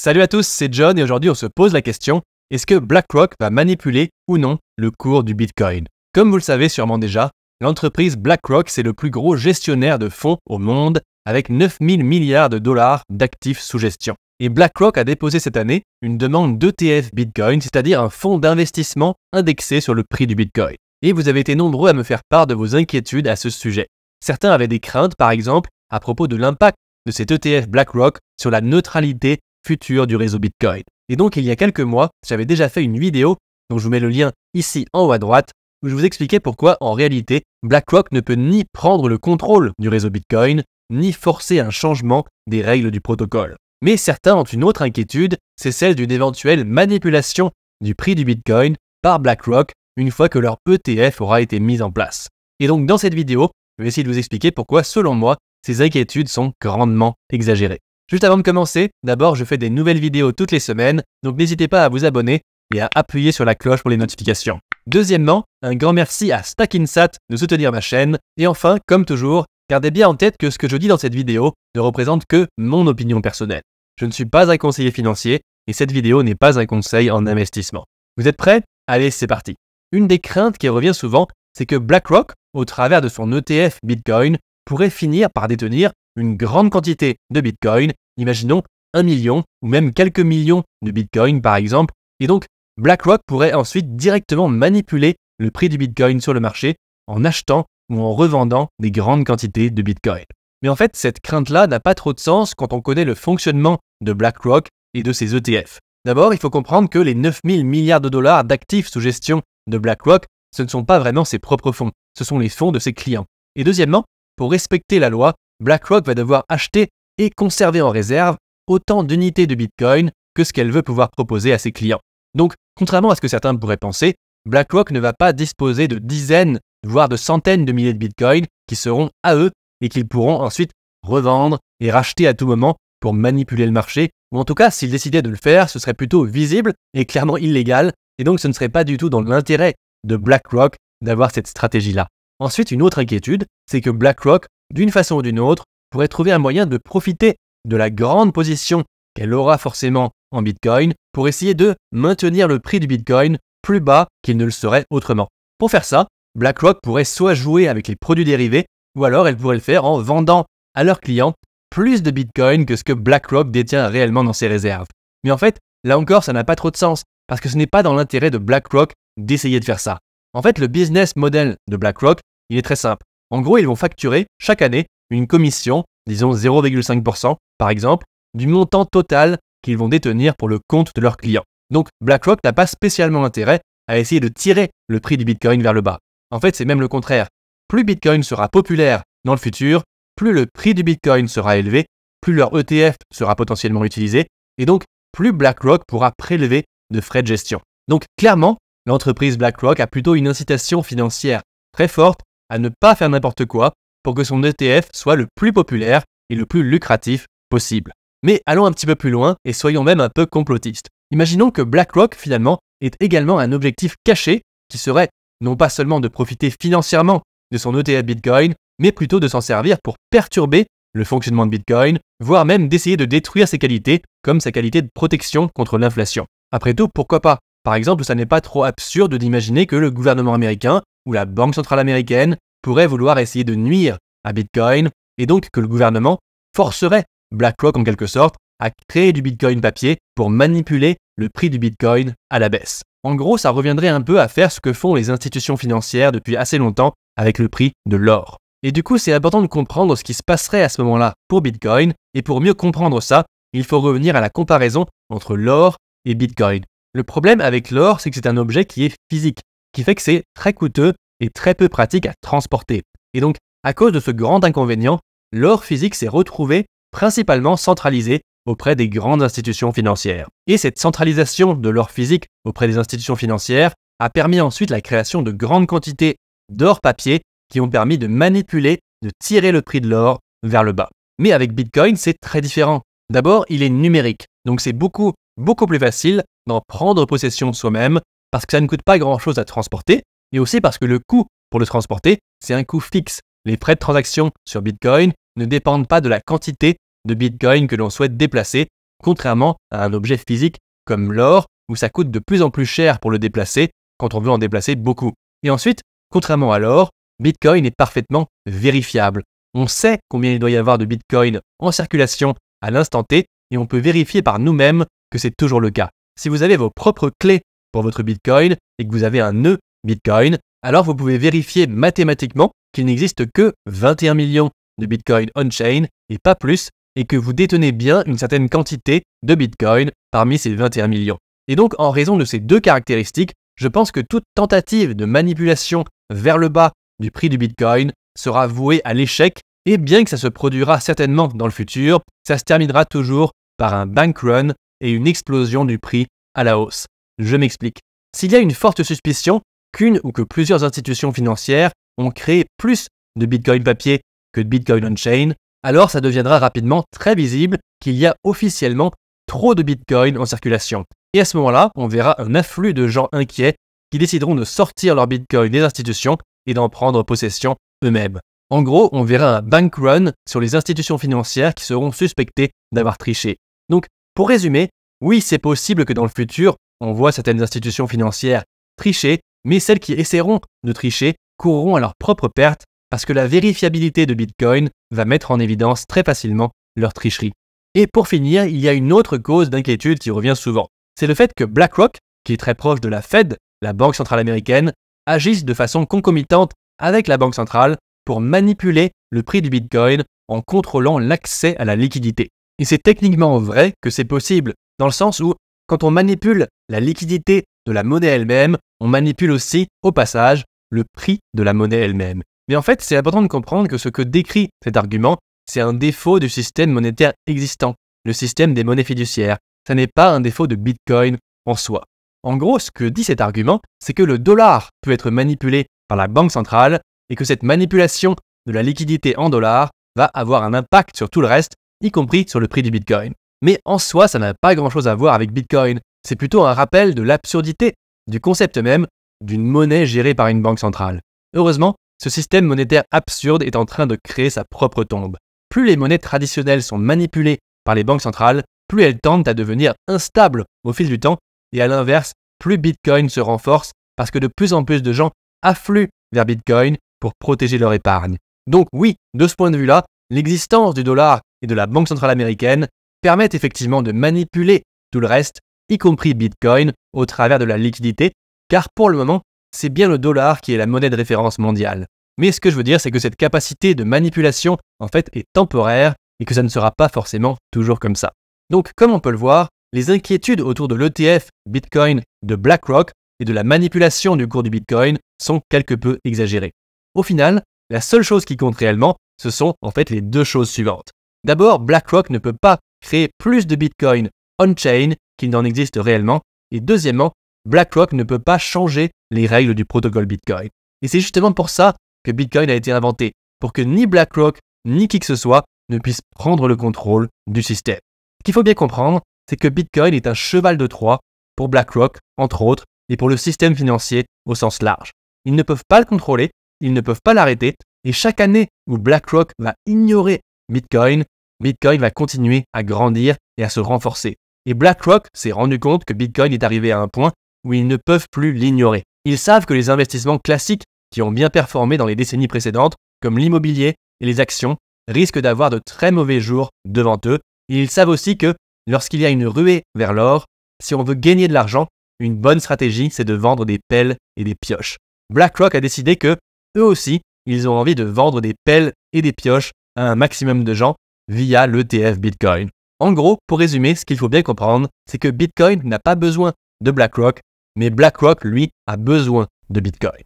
Salut à tous, c'est John et aujourd'hui on se pose la question, est-ce que BlackRock va manipuler ou non le cours du Bitcoin Comme vous le savez sûrement déjà, l'entreprise BlackRock c'est le plus gros gestionnaire de fonds au monde avec 9000 milliards de dollars d'actifs sous gestion. Et BlackRock a déposé cette année une demande d'ETF Bitcoin, c'est-à-dire un fonds d'investissement indexé sur le prix du Bitcoin. Et vous avez été nombreux à me faire part de vos inquiétudes à ce sujet. Certains avaient des craintes, par exemple, à propos de l'impact de cet ETF BlackRock sur la neutralité futur du réseau Bitcoin. Et donc il y a quelques mois, j'avais déjà fait une vidéo, dont je vous mets le lien ici en haut à droite, où je vous expliquais pourquoi en réalité BlackRock ne peut ni prendre le contrôle du réseau Bitcoin, ni forcer un changement des règles du protocole. Mais certains ont une autre inquiétude, c'est celle d'une éventuelle manipulation du prix du Bitcoin par BlackRock une fois que leur ETF aura été mis en place. Et donc dans cette vidéo, je vais essayer de vous expliquer pourquoi selon moi, ces inquiétudes sont grandement exagérées. Juste avant de commencer, d'abord je fais des nouvelles vidéos toutes les semaines, donc n'hésitez pas à vous abonner et à appuyer sur la cloche pour les notifications. Deuxièmement, un grand merci à Stackinsat de soutenir ma chaîne. Et enfin, comme toujours, gardez bien en tête que ce que je dis dans cette vidéo ne représente que mon opinion personnelle. Je ne suis pas un conseiller financier et cette vidéo n'est pas un conseil en investissement. Vous êtes prêts Allez, c'est parti. Une des craintes qui revient souvent, c'est que BlackRock, au travers de son ETF Bitcoin, pourrait finir par détenir une grande quantité de Bitcoin, imaginons un million ou même quelques millions de Bitcoin par exemple, et donc BlackRock pourrait ensuite directement manipuler le prix du Bitcoin sur le marché en achetant ou en revendant des grandes quantités de Bitcoin. Mais en fait, cette crainte-là n'a pas trop de sens quand on connaît le fonctionnement de BlackRock et de ses ETF. D'abord, il faut comprendre que les 9000 milliards de dollars d'actifs sous gestion de BlackRock, ce ne sont pas vraiment ses propres fonds, ce sont les fonds de ses clients. Et deuxièmement, pour respecter la loi, BlackRock va devoir acheter et conserver en réserve autant d'unités de Bitcoin que ce qu'elle veut pouvoir proposer à ses clients. Donc, contrairement à ce que certains pourraient penser, BlackRock ne va pas disposer de dizaines, voire de centaines de milliers de Bitcoin qui seront à eux et qu'ils pourront ensuite revendre et racheter à tout moment pour manipuler le marché, ou en tout cas, s'ils décidaient de le faire, ce serait plutôt visible et clairement illégal, et donc ce ne serait pas du tout dans l'intérêt de BlackRock d'avoir cette stratégie-là. Ensuite, une autre inquiétude, c'est que BlackRock d'une façon ou d'une autre, pourrait trouver un moyen de profiter de la grande position qu'elle aura forcément en Bitcoin pour essayer de maintenir le prix du Bitcoin plus bas qu'il ne le serait autrement. Pour faire ça, BlackRock pourrait soit jouer avec les produits dérivés, ou alors elle pourrait le faire en vendant à leurs clients plus de Bitcoin que ce que BlackRock détient réellement dans ses réserves. Mais en fait, là encore, ça n'a pas trop de sens, parce que ce n'est pas dans l'intérêt de BlackRock d'essayer de faire ça. En fait, le business model de BlackRock, il est très simple. En gros, ils vont facturer chaque année une commission, disons 0,5% par exemple, du montant total qu'ils vont détenir pour le compte de leurs clients. Donc BlackRock n'a pas spécialement intérêt à essayer de tirer le prix du Bitcoin vers le bas. En fait, c'est même le contraire. Plus Bitcoin sera populaire dans le futur, plus le prix du Bitcoin sera élevé, plus leur ETF sera potentiellement utilisé, et donc plus BlackRock pourra prélever de frais de gestion. Donc clairement, l'entreprise BlackRock a plutôt une incitation financière très forte à ne pas faire n'importe quoi pour que son ETF soit le plus populaire et le plus lucratif possible. Mais allons un petit peu plus loin et soyons même un peu complotistes. Imaginons que BlackRock finalement est également un objectif caché qui serait non pas seulement de profiter financièrement de son ETF Bitcoin, mais plutôt de s'en servir pour perturber le fonctionnement de Bitcoin, voire même d'essayer de détruire ses qualités, comme sa qualité de protection contre l'inflation. Après tout, pourquoi pas Par exemple, ça n'est pas trop absurde d'imaginer que le gouvernement américain où la Banque centrale américaine pourrait vouloir essayer de nuire à Bitcoin et donc que le gouvernement forcerait BlackRock en quelque sorte à créer du Bitcoin papier pour manipuler le prix du Bitcoin à la baisse. En gros, ça reviendrait un peu à faire ce que font les institutions financières depuis assez longtemps avec le prix de l'or. Et du coup, c'est important de comprendre ce qui se passerait à ce moment-là pour Bitcoin, et pour mieux comprendre ça, il faut revenir à la comparaison entre l'or et Bitcoin. Le problème avec l'or, c'est que c'est un objet qui est physique qui fait que c'est très coûteux et très peu pratique à transporter. Et donc, à cause de ce grand inconvénient, l'or physique s'est retrouvé principalement centralisé auprès des grandes institutions financières. Et cette centralisation de l'or physique auprès des institutions financières a permis ensuite la création de grandes quantités d'or papier qui ont permis de manipuler, de tirer le prix de l'or vers le bas. Mais avec Bitcoin, c'est très différent. D'abord, il est numérique, donc c'est beaucoup, beaucoup plus facile d'en prendre possession soi-même parce que ça ne coûte pas grand-chose à transporter, et aussi parce que le coût pour le transporter, c'est un coût fixe. Les frais de transaction sur Bitcoin ne dépendent pas de la quantité de Bitcoin que l'on souhaite déplacer, contrairement à un objet physique comme l'or, où ça coûte de plus en plus cher pour le déplacer quand on veut en déplacer beaucoup. Et ensuite, contrairement à l'or, Bitcoin est parfaitement vérifiable. On sait combien il doit y avoir de Bitcoin en circulation à l'instant T et on peut vérifier par nous-mêmes que c'est toujours le cas. Si vous avez vos propres clés pour votre Bitcoin et que vous avez un nœud Bitcoin, alors vous pouvez vérifier mathématiquement qu'il n'existe que 21 millions de Bitcoin on-chain et pas plus, et que vous détenez bien une certaine quantité de Bitcoin parmi ces 21 millions. Et donc, en raison de ces deux caractéristiques, je pense que toute tentative de manipulation vers le bas du prix du Bitcoin sera vouée à l'échec, et bien que ça se produira certainement dans le futur, ça se terminera toujours par un bank run et une explosion du prix à la hausse. Je m'explique. S'il y a une forte suspicion qu'une ou que plusieurs institutions financières ont créé plus de Bitcoin papier que de Bitcoin on-chain, alors ça deviendra rapidement très visible qu'il y a officiellement trop de Bitcoin en circulation. Et à ce moment-là, on verra un afflux de gens inquiets qui décideront de sortir leur Bitcoin des institutions et d'en prendre possession eux-mêmes. En gros, on verra un bank run sur les institutions financières qui seront suspectées d'avoir triché. Donc, pour résumer, oui, c'est possible que dans le futur, on voit certaines institutions financières tricher, mais celles qui essaieront de tricher courront à leur propre perte parce que la vérifiabilité de Bitcoin va mettre en évidence très facilement leur tricherie. Et pour finir, il y a une autre cause d'inquiétude qui revient souvent. C'est le fait que BlackRock, qui est très proche de la Fed, la Banque centrale américaine, agisse de façon concomitante avec la Banque centrale pour manipuler le prix du Bitcoin en contrôlant l'accès à la liquidité. Et c'est techniquement vrai que c'est possible, dans le sens où quand on manipule la liquidité de la monnaie elle-même, on manipule aussi, au passage, le prix de la monnaie elle-même. Mais en fait, c'est important de comprendre que ce que décrit cet argument, c'est un défaut du système monétaire existant, le système des monnaies fiduciaires. Ça n'est pas un défaut de Bitcoin en soi. En gros, ce que dit cet argument, c'est que le dollar peut être manipulé par la banque centrale et que cette manipulation de la liquidité en dollars va avoir un impact sur tout le reste, y compris sur le prix du Bitcoin mais en soi, ça n'a pas grand-chose à voir avec Bitcoin. C'est plutôt un rappel de l'absurdité du concept même d'une monnaie gérée par une banque centrale. Heureusement, ce système monétaire absurde est en train de créer sa propre tombe. Plus les monnaies traditionnelles sont manipulées par les banques centrales, plus elles tendent à devenir instables au fil du temps, et à l'inverse, plus Bitcoin se renforce parce que de plus en plus de gens affluent vers Bitcoin pour protéger leur épargne. Donc oui, de ce point de vue-là, l'existence du dollar et de la Banque centrale américaine permettent effectivement de manipuler tout le reste, y compris Bitcoin, au travers de la liquidité, car pour le moment, c'est bien le dollar qui est la monnaie de référence mondiale. Mais ce que je veux dire, c'est que cette capacité de manipulation, en fait, est temporaire et que ça ne sera pas forcément toujours comme ça. Donc, comme on peut le voir, les inquiétudes autour de l'ETF Bitcoin de BlackRock et de la manipulation du cours du Bitcoin sont quelque peu exagérées. Au final, la seule chose qui compte réellement, ce sont en fait les deux choses suivantes. D'abord, BlackRock ne peut pas créer plus de Bitcoin on-chain qu'il n'en existe réellement. Et deuxièmement, BlackRock ne peut pas changer les règles du protocole Bitcoin. Et c'est justement pour ça que Bitcoin a été inventé, pour que ni BlackRock ni qui que ce soit ne puisse prendre le contrôle du système. Ce qu'il faut bien comprendre, c'est que Bitcoin est un cheval de Troie pour BlackRock, entre autres, et pour le système financier au sens large. Ils ne peuvent pas le contrôler, ils ne peuvent pas l'arrêter, et chaque année où BlackRock va ignorer Bitcoin, Bitcoin va continuer à grandir et à se renforcer. Et BlackRock s'est rendu compte que Bitcoin est arrivé à un point où ils ne peuvent plus l'ignorer. Ils savent que les investissements classiques qui ont bien performé dans les décennies précédentes, comme l'immobilier et les actions, risquent d'avoir de très mauvais jours devant eux. Et ils savent aussi que lorsqu'il y a une ruée vers l'or, si on veut gagner de l'argent, une bonne stratégie, c'est de vendre des pelles et des pioches. BlackRock a décidé que, eux aussi, ils ont envie de vendre des pelles et des pioches à un maximum de gens via l'ETF Bitcoin. En gros, pour résumer, ce qu'il faut bien comprendre, c'est que Bitcoin n'a pas besoin de BlackRock, mais BlackRock, lui, a besoin de Bitcoin.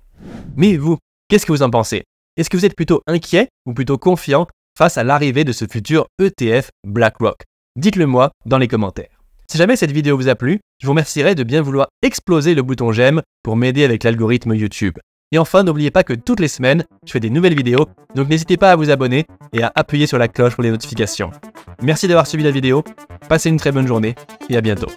Mais vous, qu'est-ce que vous en pensez Est-ce que vous êtes plutôt inquiet ou plutôt confiant face à l'arrivée de ce futur ETF BlackRock Dites-le moi dans les commentaires. Si jamais cette vidéo vous a plu, je vous remercierai de bien vouloir exploser le bouton j'aime pour m'aider avec l'algorithme YouTube. Et enfin, n'oubliez pas que toutes les semaines, je fais des nouvelles vidéos, donc n'hésitez pas à vous abonner et à appuyer sur la cloche pour les notifications. Merci d'avoir suivi la vidéo, passez une très bonne journée et à bientôt.